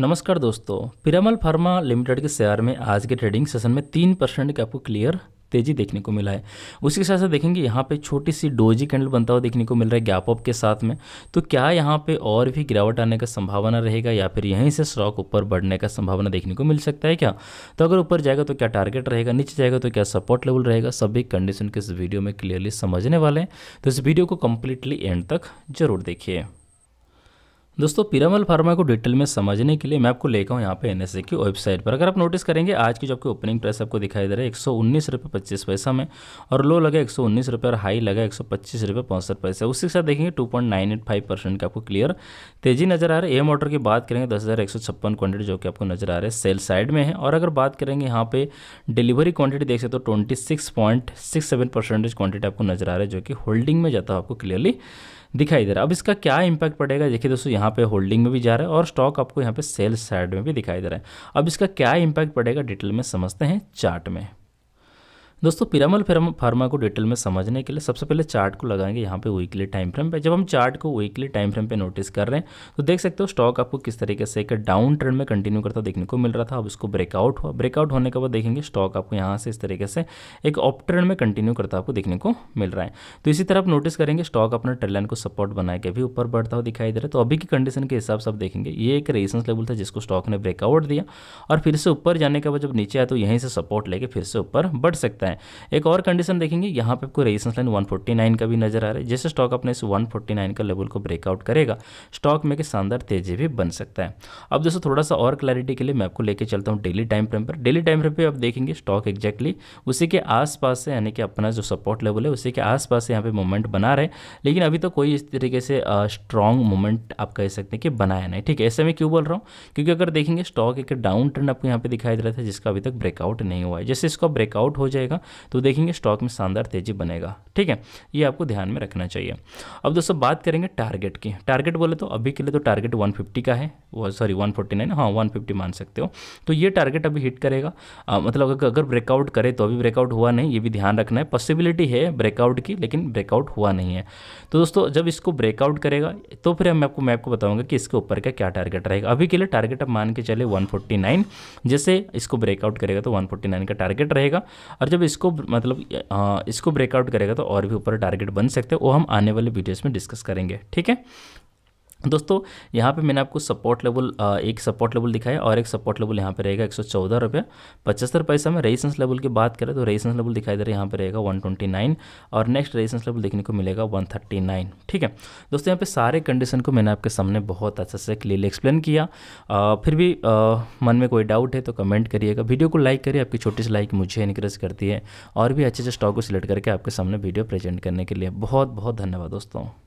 नमस्कार दोस्तों Piramal pharma limited के शेयर में आज के ट्रेडिंग सेशन में तीन परसेंट का आपको क्लियर तेजी देखने को मिला है उसके साथ साथ देखेंगे यहाँ पे छोटी सी डोजी कैंडल बनता हुआ देखने को मिल रहा है गैप अप के साथ में तो क्या यहाँ पे और भी गिरावट आने का संभावना रहेगा या फिर यहीं से स्टॉक ऊपर बढ़ने का संभावना देखने को मिल सकता है क्या तो अगर ऊपर जाएगा तो क्या टारगेट रहेगा नीचे जाएगा तो क्या सपोर्ट लेवल रहेगा सभी कंडीशन के इस वीडियो में क्लियरली समझने वाले हैं तो इस वीडियो को कम्प्लीटली एंड तक जरूर देखिए दोस्तों पिरामल फार्मा को डिटेल में समझने के लिए मैं आपको लेकर हूँ यहाँ पे एन की वेबसाइट पर अगर आप नोटिस करेंगे आज की जो आपकी ओपनिंग प्राइस आपको दिखाई दे रहा है एक सौ उन्नीस रुपये पच्चीस पैसा में और लो लगा एक सौ उन्नीस रुपये और हाई लगा एक सौ पच्चीस रुपये पैंसठ पैसे उसी के साथ देखेंगे two point nine eight five percent का आपको क्लियर तेजी नजर आ रहा है एम ऑर्डर की बात करेंगे दस हज़ार एक सौ छप्पन जो कि आपको नजर आ रहा है सेल साइड में है और अगर बात करेंगे यहाँ पे डिलीवरी क्वान्टिटी देख सकते तो twenty six point six seven percentage quantity आपको नजर आ रहा है जो कि होल्डिंग में जाता है आपको क्लियरली दिखाई दे रहा है अब इसका क्या इंपैक्ट पड़ेगा देखिए दोस्तों यहाँ यहाँ पे होल्डिंग में भी जा रहा है और स्टॉक आपको यहाँ पे सेल्स साइड में भी दिखाई दे रहा है अब इसका क्या इंपैक्ट पड़ेगा डिटेल में समझते हैं चार्ट में दोस्तों पिरामल फार्मा को डिटेल में समझने के लिए सबसे पहले चार्ट को लगाएंगे यहाँ पे वीकली टाइम फ्रेम पे जब हम चार्ट को वीकली टाइम फ्रेम पे नोटिस कर रहे हैं तो देख सकते हो स्टॉक आपको किस तरीके से एक डाउन ट्रेंड में कंटिन्यू करता देखने को मिल रहा था अब इसको ब्रेकआउट हुआ ब्रेकआउट होने के बाद देखेंगे स्टॉक आपको यहाँ से इस तरीके से एक ऑप ट्रेंड में कंटिन्यू करता आपको देखने को मिल रहा है तो इसी तरह आप नोटिस करेंगे स्टॉक अपना ट्रेलाइन को सपोर्ट बना के भी ऊपर बढ़ता हुआ दिखाई दे रहा है तो अभी की कंडीशन के हिसाब से आप देखेंगे ये एक रेजिस्टेंस लेवल था जिसको स्टॉक ने ब्रेकआउट दिया और फिर से ऊपर जाने के बाद जब नीचे आया तो यहीं से सपोर्ट लेके फिर से ऊपर बढ़ सकता है सकता है एक और कंडीशन देखेंगे यहाँ पे आपको रेजिस्टेंस लाइन 149 का भी नजर आ रहा है जैसे स्टॉक अपने इस 149 का लेवल को ब्रेकआउट करेगा स्टॉक में एक शानदार तेजी भी बन सकता है अब दोस्तों थोड़ा सा और क्लैरिटी के लिए मैं आपको लेकर चलता हूँ डेली टाइम फ्रेम पर डेली टाइम फ्रेम पर आप देखेंगे स्टॉक एक्जैक्टली उसी के आसपास से यानी कि अपना जो सपोर्ट लेवल है उसी के आसपास से यहाँ पे मूवमेंट बना रहे लेकिन अभी तो कोई इस तरीके से स्ट्रॉन्ग मूवमेंट आप कह सकते हैं कि बनाया नहीं ठीक है ऐसे में क्यों बोल रहा हूँ क्योंकि अगर देखेंगे स्टॉक एक डाउन ट्रेंड आपको यहाँ पे दिखाई दे रहा था जिसका अभी तक ब्रेकआउट नहीं हुआ है जैसे इसका ब्रेकआउट हो जाएगा जाएगा तो देखेंगे स्टॉक में शानदार तेजी बनेगा ठीक है ये आपको ध्यान में रखना चाहिए अब दोस्तों बात करेंगे टारगेट की टारगेट बोले तो अभी के लिए तो टारगेट 150 का है सॉरी 149 हाँ 150 मान सकते हो तो ये टारगेट अभी हिट करेगा आ, मतलब अगर ब्रेकआउट करे तो अभी ब्रेकआउट हुआ नहीं ये भी ध्यान रखना है पॉसिबिलिटी है ब्रेकआउट की लेकिन ब्रेकआउट हुआ नहीं है तो दोस्तों जब इसको ब्रेकआउट करेगा तो फिर मैं आपको मैं आपको बताऊंगा कि इसके ऊपर का क्या टारगेट रहेगा अभी के लिए टारगेट अब मान के चले वन जैसे इसको ब्रेकआउट करेगा तो वन का टारगेट रहेगा और जब इसको मतलब आ, इसको ब्रेकआउट करेगा तो और भी ऊपर टारगेट बन सकते हैं वो हम आने वाले वीडियोस में डिस्कस करेंगे ठीक है दोस्तों यहाँ पे मैंने आपको सपोर्ट लेवल एक सपोर्ट लेवल दिखाया और एक सपोर्ट लेवल यहाँ पे रहेगा एक सौ चौदह रुपये पचहत्तर पैसा में रेजिस्टेंस लेवल की बात करें तो रेजिस्टेंस लेवल दिखाई दे रहा है यहाँ पे रहेगा वन ट्वेंटी नाइन और नेक्स्ट रेजिस्टेंस लेवल देखने को मिलेगा वन थर्टी नाइन ठीक है दोस्तों यहाँ पे सारे कंडीशन को मैंने आपके सामने बहुत अच्छे से क्लियरली एक्सप्लेन किया आ, फिर भी आ, मन में कोई डाउट है तो कमेंट करिएगा वीडियो को लाइक करिए आपकी छोटी सी लाइक मुझे इनक्रेज करती है और भी अच्छे अच्छे स्टॉक को सिलेक्ट करके आपके सामने वीडियो प्रेजेंट करने के लिए बहुत बहुत धन्यवाद दोस्तों